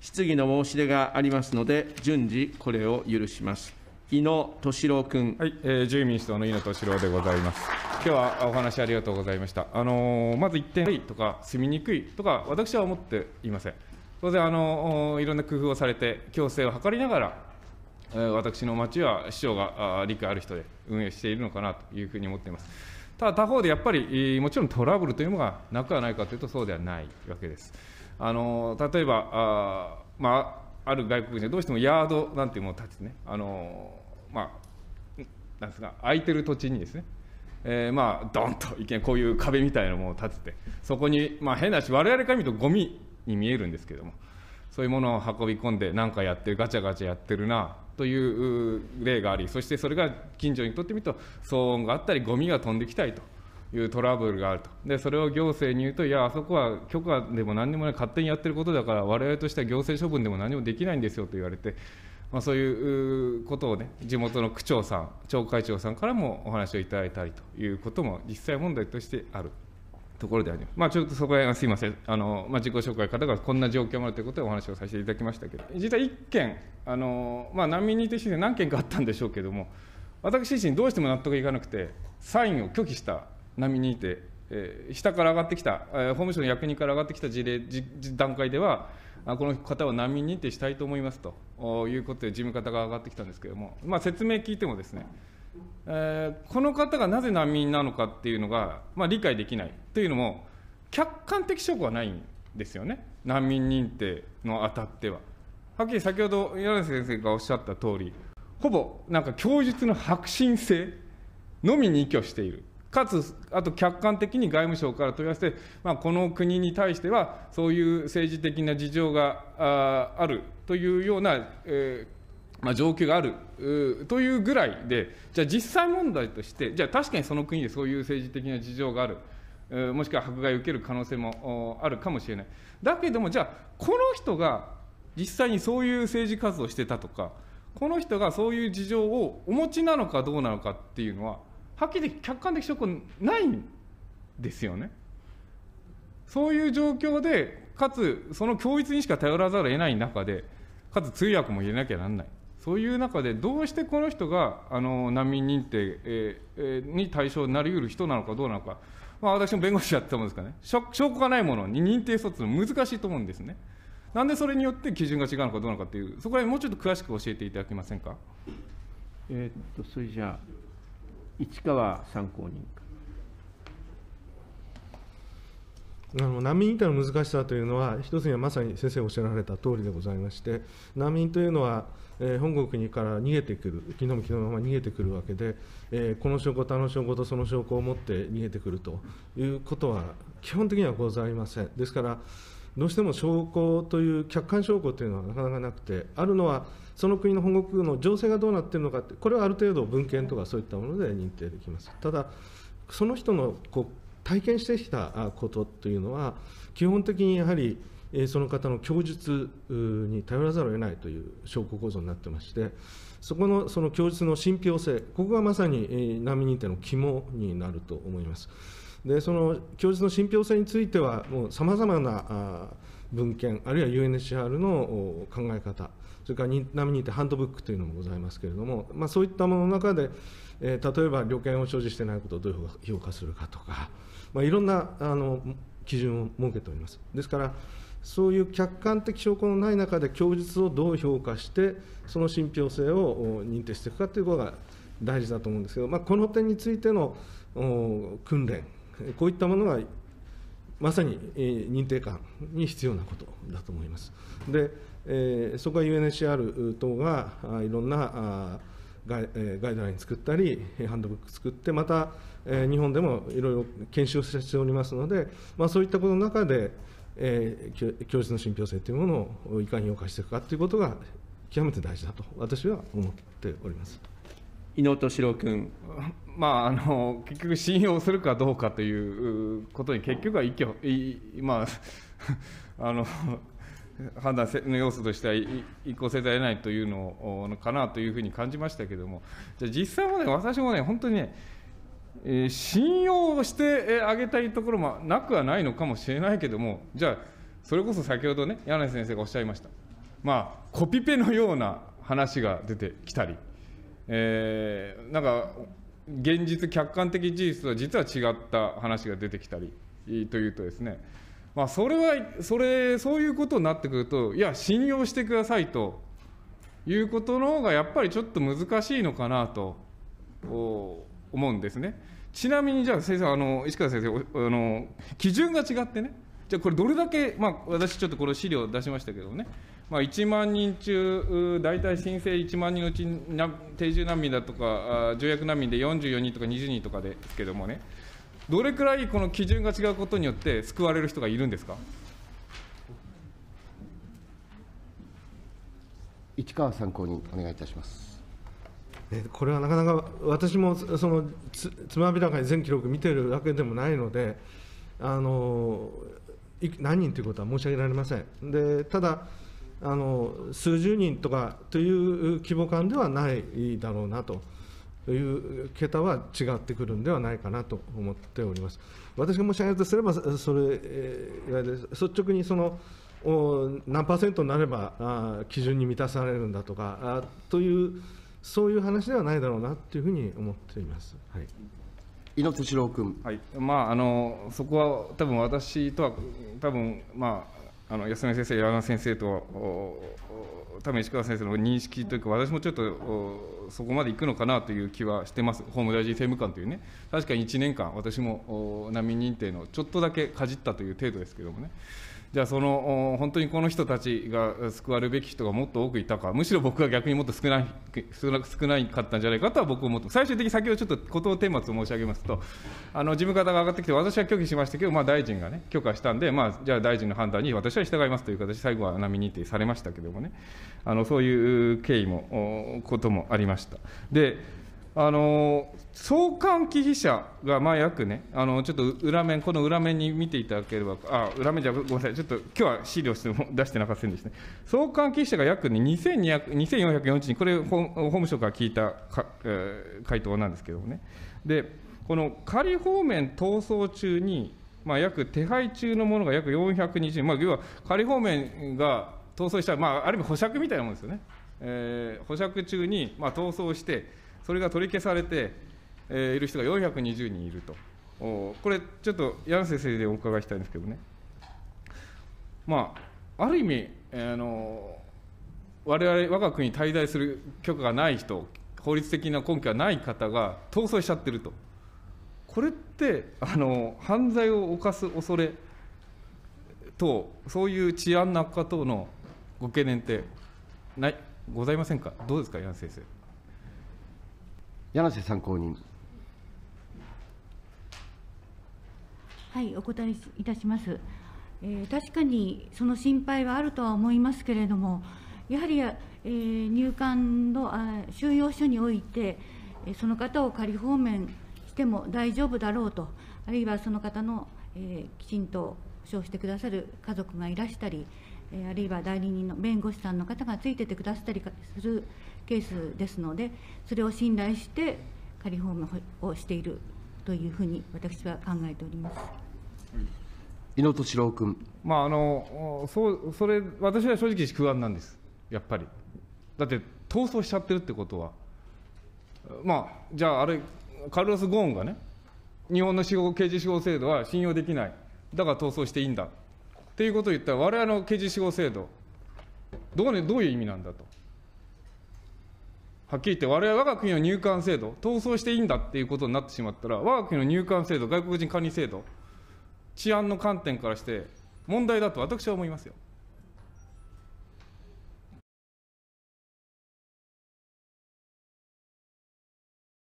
質疑の申し出がありますので、順次、これを許します。井野敏郎君。はい、えー、自由民主党の井野敏郎でございます。今日はお話ありがとうございました。あのー、まず一点いとか、住みにくいとか、私は思っていません。当然、あのー、いろんな工夫をされて、共生を図りながら、えー、私の町は市長が理解ある人で運営しているのかなというふうに思っています。ただ他方でやっぱり、もちろんトラブルというのがなくはないかというと、そうではないわけです。あの例えばあ、まあ、ある外国人どうしてもヤードなんていうものを建ててねあの、まあ、なんですか空いてる土地にですねえー、まあドンと一見こういう壁みたいなものを建ててそこに、まあ、変なし我々から見るとゴミに見えるんですけどもそういうものを運び込んで何かやってるガチャガチャやってるなという例がありそしてそれが近所にとってみると騒音があったりゴミが飛んできたりと。いうトラブルがあると、でそれを行政に言うと、いや、あそこは許可でも何でもない、勝手にやってることだから、我々としては行政処分でも何もできないんですよと言われて、まあ、そういうことをね、地元の区長さん、町会長さんからもお話をいただいたりということも、実際問題としてある。ところであります、まあ、ちょっとそこへすみません、あのまあ、自己紹介方がこんな状況もあるということでお話をさせていただきましたけど、実は1件、あのまあ、難民認定申請、何件かあったんでしょうけれども、私自身、どうしても納得いかなくて、サインを拒否した並にいて、えー、下から上がってきた、えー、法務省の役人から上がってきた事例段階ではあ、この方は難民認定したいと思いますということで、事務方が上がってきたんですけれども、まあ、説明聞いてもですね、えー、この方がなぜ難民なのかっていうのが、まあ、理解できないというのも、客観的証拠はないんですよね、難民認定のあたっては。はっきり先ほど柳瀬先生がおっしゃった通り、ほぼなんか供述の白真性のみに依拠しているかつ、あと客観的に外務省から問い合わせて、まあ、この国に対しては、そういう政治的な事情があるというような、えー、まあ、状況があるというぐらいで、じゃあ、実際問題として、じゃあ、確かにその国でそういう政治的な事情がある。もしくは迫害を受ける可能性もあるかもしれない。だけども、じゃあ、この人が実際にそういう政治活動をしてたとか、この人がそういう事情をお持ちなのかどうなのかっていうのは、はっきり客観的証拠ないんですよね。そういう状況で、かつその教育にしか頼らざるを得ない中で、かつ通訳も入れなきゃなんない。そういう中で、どうしてこの人があの難民認定、えーえー、に対象になりうる人なのかどうなのか、まあ、私も弁護士やってたもんですからね、証拠がないものに認定措置の難しいと思うんですね。なんでそれによって基準が違うのかどうなのかという、そこら辺、もうちょっと詳しく教えていただけませんか。えー、っとそれじゃあ市川参考人あの難民員会の難しさというのは、一つにはまさに先生おっしゃられた通りでございまして、難民というのは、えー、本国から逃げてくる、昨日も昨日のまま逃げてくるわけで、えー、この証拠他の証拠とその証拠を持って逃げてくるということは、基本的にはございません。ですからどうしても証拠という客観証拠というのはなかなかなくてあるのはその国の本国の情勢がどうなっているのかってこれはある程度文献とかそういったもので認定できますただその人のこう体験してきたことというのは基本的にやはりその方の供述に頼らざるを得ないという証拠構造になってましてそこのその供述の信憑性ここがまさに難民認定の肝になると思います。でその供述の信憑性については、もうさまざまな文献、あるいは UNHCR の考え方、それから南にいてハンドブックというのもございますけれども、まあ、そういったものの中で、えー、例えば旅券を所持していないことをどういう評価するかとか、まあ、いろんなあの基準を設けております。ですからそういう客観的証拠のない中で供述をどう評価して、その信憑性を認定していくかということが大事だと思うんですけど、まあ、この点についての訓練こういったものがまさに認定官に必要なことだと思います。で、えー、そこは UNHCR 等がいろんなガイガイドライン作ったり、ハンドブック作って、また、え日本でもいろいろ研修をしておりますので、まあ、そういったことの中で、えー、教授の信憑性というものをいかに評価していくかということが極めて大事だと私は思っております。伊野敏郎君。まあ、あの結局、信用するかどうかということに結局は一挙、まあ、あの判断の要素としては一行せざるをないというのかなというふうに感じましたけれども、じゃ実際もね、私もね、本当にね、えー、信用してあげたいところもなくはないのかもしれないけれども、じゃあ、それこそ先ほどね、柳先生がおっしゃいました、まあ、コピペのような話が出てきたり。えー、なんか現実、客観的事実とは実は違った話が出てきたりというとですね、まあ、それは、それ、そういうことになってくると、いや、信用してくださいということの方がやっぱりちょっと難しいのかなと思うんですね。ちなみにじゃあ先生、あの石川先生あの、基準が違ってね、じゃあこれ、どれだけ、まあ、私、ちょっとこの資料出しましたけどね、まあ、1万人中、大体申請1万人のうち、定住難民だとか、条約難民で44人とか20人とかですけれどもね、どれくらいこの基準が違うことによって、救われる人がいるんですか市川参考人、お願いいたします。これはなかなか私もそのつつまびらかに全記録見てるわけでもないのであの何人ということは申し上げられません。でただあの数十人とかという規模感ではないだろうなと。いう桁は違ってくるんではないかなと思っております。私が申し上げるとすれば、それ、率直にその何パーセントになれば基準に満たされるんだとかという、そういう話ではないだろうなというふうに思っています。はい猪郎君、はいまあ、あのそこは多分私とは多分、まあ、あの安成先生、山田先生と、多分石川先生の認識というか、私もちょっとそこまで行くのかなという気はしてます、法務大臣政務官というね、確かに1年間、私も難民認定のちょっとだけかじったという程度ですけれどもね。じゃあその本当にこの人たちが救われるべき人がもっと多くいたか、むしろ僕は逆にもっと少ない少な少ないかったんじゃないかとは僕は思って、最終的に先ほどちょっとことの顛末を申し上げますと、あの事務方が上がってきて、私は拒否しましたけど、まあ、大臣がね、許可したんで、まあ、じゃあ大臣の判断に私は従いますという形、最後は難民認定されましたけれどもね、あのそういう経緯も、こともありました。ました。であの送還忌避者が、まあ、約ね、あのちょっと裏面、この裏面に見ていただければ、あ裏面じゃごめんなさい、ちょっと今日は資料出してなかったんですね、送還忌避者が約、ね、2 4 4 0人、これ法、務省から聞いたか、えー、回答なんですけどもね、でこの仮方面逃走中に、まあ、約手配中のものが約420人、まあ、要は仮方面が逃走した、まあ、ある意味保釈みたいなものですよね。えー、保釈中に、まあ、逃走して、それが取り消されて、えー、いる人が420人いると、おこれ、ちょっと柳瀬先生にお伺いしたいんですけどね、まあ、ある意味、われわれ、々我が国に滞在する許可がない人、法律的な根拠がない方が逃走しちゃってると、これってあの犯罪を犯す恐れと、そういう治安の悪化等のご懸念ってないございませんか、どうですか、柳瀬先生。柳瀬参考人。はい、お答えいたします。えー、確かにその心配はあるとは思いますけれども、やはり、えー、入管のあ収容所において、その方を仮放免しても大丈夫だろうと、あるいはその方の、えー、きちんと保障してくださる家族がいらしたり、えあるいは代理人の弁護士さんの方がついててくださったりするケースですのでそれを信頼して仮放免をしているというふうに私は考えております。井野敏郎君、まあ、あのそうそれ私は正直不安なんです、やっぱり。だって逃走しちゃってるってことは、まあ、じゃあ、あれ、カルロス・ゴーンがね、日本の司法刑事司法制度は信用できない、だから逃走していいんだっていうことを言ったら、我々の刑事司法制度、どこにどういう意味なんだと。はっきり言って、我々我が国の入管制度、闘争していいんだっていうことになってしまったら、我が国の入管制度、外国人管理制度、治安の観点からして、問題だと私は思いますよ。